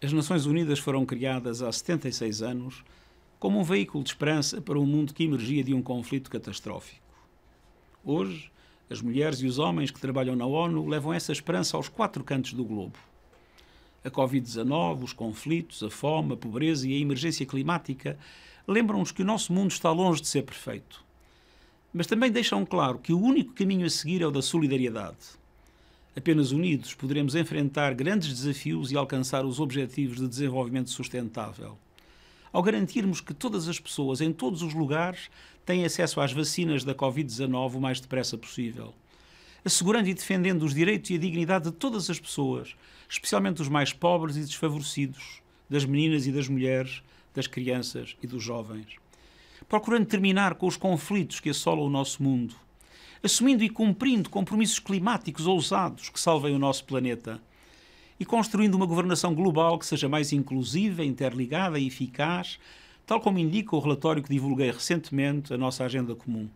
As Nações Unidas foram criadas há 76 anos como um veículo de esperança para um mundo que emergia de um conflito catastrófico. Hoje, as mulheres e os homens que trabalham na ONU levam essa esperança aos quatro cantos do globo. A Covid-19, os conflitos, a fome, a pobreza e a emergência climática lembram-nos que o nosso mundo está longe de ser perfeito. Mas também deixam claro que o único caminho a seguir é o da solidariedade. Apenas unidos poderemos enfrentar grandes desafios e alcançar os objetivos de desenvolvimento sustentável. Ao garantirmos que todas as pessoas, em todos os lugares, têm acesso às vacinas da Covid-19 o mais depressa possível, assegurando e defendendo os direitos e a dignidade de todas as pessoas, especialmente os mais pobres e desfavorecidos, das meninas e das mulheres, das crianças e dos jovens. Procurando terminar com os conflitos que assolam o nosso mundo, assumindo e cumprindo compromissos climáticos ousados que salvem o nosso planeta e construindo uma governação global que seja mais inclusiva, interligada e eficaz, tal como indica o relatório que divulguei recentemente, a nossa Agenda Comum.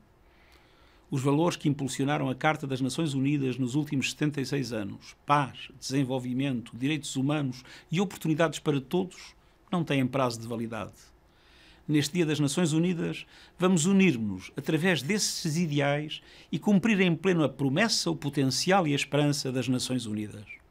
Os valores que impulsionaram a Carta das Nações Unidas nos últimos 76 anos paz, desenvolvimento, direitos humanos e oportunidades para todos não têm prazo de validade neste Dia das Nações Unidas, vamos unir-nos através desses ideais e cumprir em pleno a promessa, o potencial e a esperança das Nações Unidas.